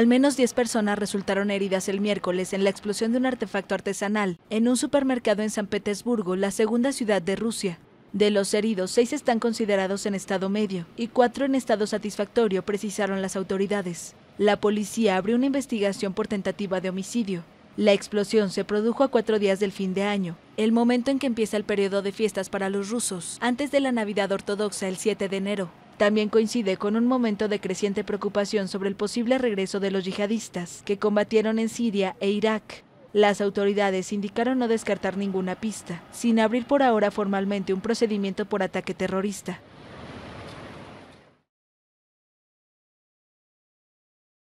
Al menos 10 personas resultaron heridas el miércoles en la explosión de un artefacto artesanal en un supermercado en San Petersburgo, la segunda ciudad de Rusia. De los heridos, seis están considerados en estado medio y cuatro en estado satisfactorio, precisaron las autoridades. La policía abrió una investigación por tentativa de homicidio. La explosión se produjo a cuatro días del fin de año, el momento en que empieza el periodo de fiestas para los rusos, antes de la Navidad ortodoxa el 7 de enero. También coincide con un momento de creciente preocupación sobre el posible regreso de los yihadistas que combatieron en Siria e Irak. Las autoridades indicaron no descartar ninguna pista, sin abrir por ahora formalmente un procedimiento por ataque terrorista.